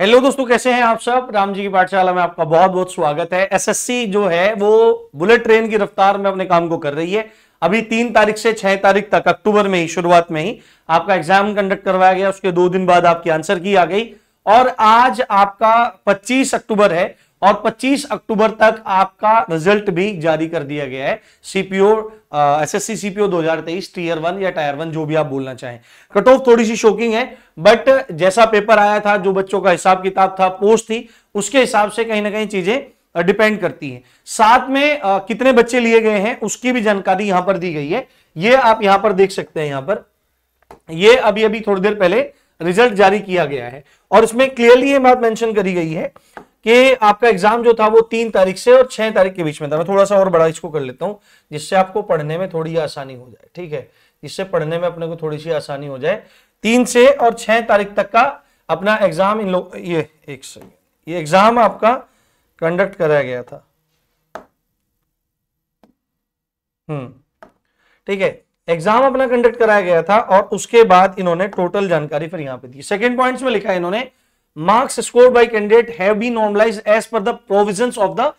hello दोस्तों कैसे हैं आप सब राम जी की पाठशाला में आपका बहुत बहुत स्वागत है एसएससी जो है वो बुलेट ट्रेन की रफ्तार में अपने काम को कर रही है अभी तीन तारीख से छह तारीख तक अक्टूबर में ही शुरुआत में ही आपका एग्जाम कंडक्ट करवाया गया उसके दो दिन बाद आपकी आंसर की आ गई और आज आपका 25 अक्टूबर है और 25 अक्टूबर तक आपका रिजल्ट भी जारी कर दिया गया है CPO SSC CPO 2023 tier one या टायर वन जो भी आप बोलना चाहें कट ऑफ थोड़ी सी शोकिंग है बट जैसा पेपर आया था जो बच्चों का हिसाब किताब था पोस्ट थी उसके हिसाब से कहीं ना कहीं चीजें डिपेंड करती हैं साथ में आ, कितने बच्चे लिए गए हैं उसकी भी जानकारी यहां पर दी गई है ये आप यहां पर देख सकते हैं यहां पर ये अभी अभी थोड़ी देर पहले रिजल्ट जारी किया गया है और इसमें क्लियरली ये बात मेंशन करी गई है कि आपका एग्जाम जो था वो तीन तारीख से और छह तारीख के बीच में था मैं थोड़ा सा और बड़ा इसको कर लेता हूँ जिससे आपको पढ़ने में थोड़ी आसानी हो जाए ठीक है जिससे पढ़ने में अपने को थोड़ी सी आसानी हो जाए तीन से और छह तारीख तक का अपना एग्जाम इन लोग ये एक ये एग्जाम आपका कंडक्ट कराया गया था हम्म ठीक है एग्जाम अपना कंडक्ट कराया गया था और उसके बाद इन्होंने टोटल जानकारी फिर यहां पे दी सेकंड पॉइंट्स में लिखा है इन्होंने marks score by candidate have been normalise as per the provisions of the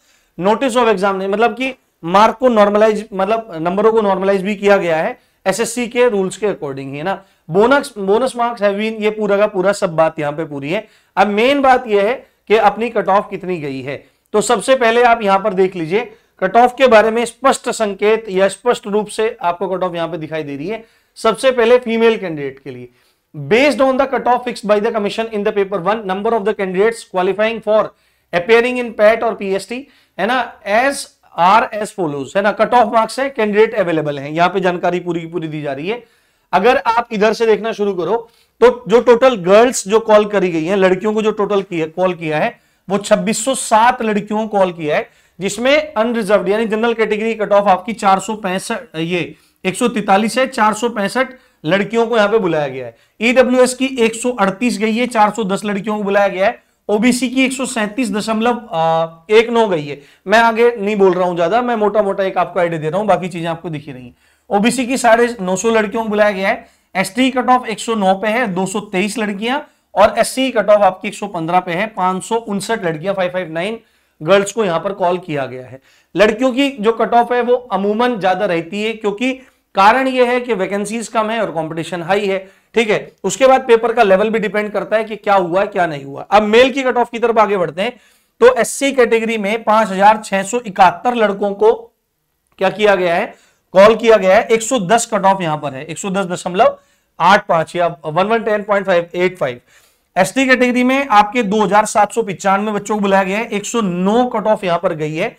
notice of exam मतलब कि मार्क को नॉर्मलाइज मतलब नंबरों को नॉर्मलाइज भी किया गया है एसएससी के रूल्स के अकॉर्डिंग ही है ना bonus bonus marks have been ये पूरा का पूरा सब बात यहां पे पूरी है अब मेन बात ये है कि अपनी कट ऑफ कितनी गई है तो सबसे पहले आप यहां पर देख लीजिए कट ऑफ के बारे में स्पष्ट संकेत या स्पष्ट रूप से आपको कट ऑफ यहां पर दिखाई दे रही है सबसे पहले फीमेल कैंडिडेट के लिए based on the cutoff fixed by the commission in the paper 1 number of the candidates qualifying for appearing in PET or PST है ना as are as follows है ना कट ऑफ मार्क्स है candidate available हैं यहां पे जानकारी पूरी की पूरी दी जा रही है अगर आप इधर से देखना शुरू करो तो जो टोटल गर्ल्स जो कॉल करी गई है लड़कियों को जो टोटल किया कॉल किया है वो 2607 लड़कियों को कॉल किया है जिसमें अनरिजर्व यानी जनरल कैटेगरी कट ऑफ आपकी चार ये एक है चार लड़कियों को यहां पे बुलाया गया है ईडब्ल्यू की 138 गई है 410 लड़कियों को बुलाया गया है ओबीसी की एक दशमलव एक नौ गई है मैं आगे नहीं बोल रहा हूं ज्यादा मैं मोटा मोटा एक आपको आइडिया दे रहा हूं बाकी चीजें आपको दिखी रही ओबीसी की साढ़े नौ सौ लड़कियों को बुलाया गया है एस कट ऑफ एक पे है 223 लड़कियां और एस कट ऑफ आपकी 115 पे है पांच लड़कियां फाइव गर्ल्स को यहां पर कॉल किया गया है लड़कियों की जो कट ऑफ है वो अमूमन ज्यादा रहती है क्योंकि कारण यह है कि वैकेंसीज कम है और कंपटीशन हाई है ठीक है उसके बाद पेपर का लेवल भी डिपेंड करता है कि क्या हुआ क्या नहीं हुआ अब मेल की कट ऑफ की तरफ आगे बढ़ते हैं तो एससी कैटेगरी में पांच लड़कों को क्या किया गया है कॉल किया गया है 110 कट ऑफ यहां पर है एक सौ दस दशमलव आठ पांच या one one ten point five eight five S T category में आपके दो हजार सात सौ पिचानवे बच्चों को बुलाया गया है 109 कट ऑफ यहां पर गई है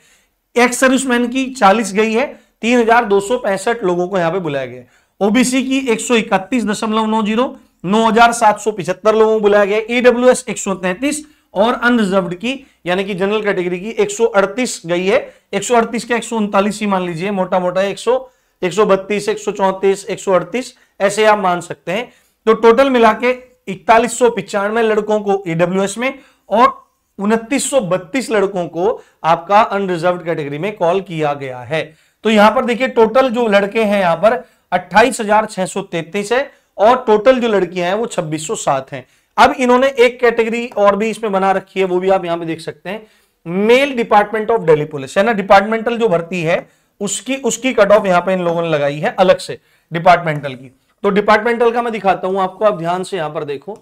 एक्स सर्विसमैन की 40 गई है तीन दो सौ लोगों को यहां पे बुलाया गया ओबीसी की एक सौ इकतीस दशमलव नौ जीरो नौ हजार सात सौ पिछहत्तर लोगों को बुलाया गया ईडब्ल्यू एस e एक सौ और अनरिजर्व की यानी कि जनरल कैटेगरी की 138 गई है 138 के एक सौ ही मान लीजिए मोटा मोटा 100 एक सौ 138 ऐसे आप मान सकते हैं तो टोटल मिला के इकतालीस लड़कों को ईडब्ल्यूएस e में और उनतीस लड़कों को आपका अनरिजर्व कैटेगरी में कॉल किया गया है तो यहां पर देखिए टोटल जो लड़के हैं यहां पर अट्ठाईस है और टोटल जो लड़कियां हैं वो सात हैं अब इन्होंने एक कैटेगरी और भी इसमें बना रखी है वो भी आप यहां पे देख सकते हैं male department of Delhi police है ना डिपार्टमेंटल जो भर्ती है उसकी उसकी कट ऑफ यहां पे इन लोगों ने लगाई है अलग से डिपार्टमेंटल की तो डिपार्टमेंटल का मैं दिखाता हूं आपको आप ध्यान से यहां पर देखो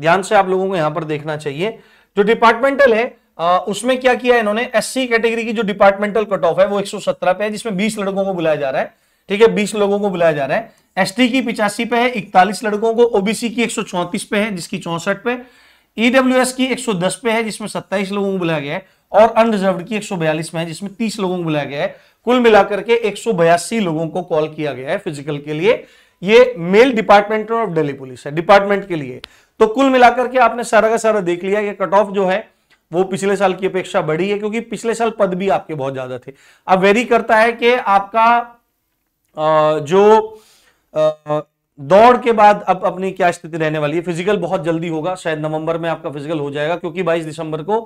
ध्यान से आप लोगों को यहां पर देखना चाहिए जो डिपार्टमेंटल है आ, उसमें क्या किया इन्होंने एससी कैटेगरी की जो डिपार्टमेंटल कट ऑफ है वो 117 पे है जिसमें 20 लड़कों को बुलाया जा रहा है ठीक है 20 लोगों को बुलाया जा रहा है एसटी की पिचासी पे है इकतालीस लड़कों को ओबीसी की 134 पे है जिसकी चौसठ पे ईडब्ल्यू e की 110 पे है जिसमें 27 लोगों को बुलाया गया है और अनरिजर्व की एक में है जिसमें तीस लोगों को बुलाया गया है कुल मिलाकर के एक लोगों को कॉल किया गया है फिजिकल के लिए ये male department of Delhi police है डिपार्टमेंट के लिए तो कुल मिलाकर के आपने सारा का सारा देख लिया ये कट ऑफ जो है वो पिछले साल की अपेक्षा बढ़ी है क्योंकि पिछले साल पद भी आपके बहुत ज्यादा थे अब वेरी करता है कि आपका जो दौड़ के बाद अब अपनी क्या स्थिति रहने वाली है फिजिकल बहुत जल्दी होगा शायद नवंबर में आपका फिजिकल हो जाएगा क्योंकि 22 दिसंबर को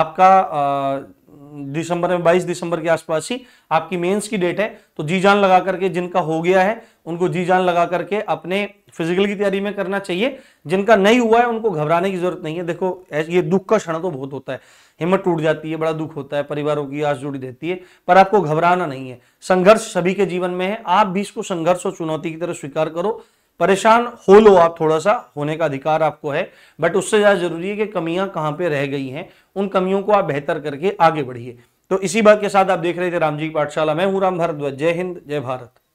आपका दिसंबर में 22 दिसंबर के आसपास ही आपकी मेंस की डेट है तो जी जान लगा करके जिनका हो गया है उनको जी जान लगा करके अपने फिजिकल की तैयारी में करना चाहिए जिनका नहीं हुआ है उनको घबराने की जरूरत नहीं है देखो ये दुख का क्षण तो बहुत होता है हिम्मत टूट जाती है बड़ा दुख होता है परिवारों की आस जुड़ी रहती है पर आपको घबराना नहीं है संघर्ष सभी के जीवन में है आप भी इसको संघर्ष और चुनौती की तरह स्वीकार करो परेशान हो लो आप थोड़ा सा होने का अधिकार आपको है बट उससे ज़्यादा जरूरी है कि कमियां कहां पे रह गई हैं उन कमियों को आप बेहतर करके आगे बढ़िए तो इसी बात के साथ आप देख रहे थे रामजी की पाठशाला मैं हूँ राम भारद्वाज जय हिंद जय भारत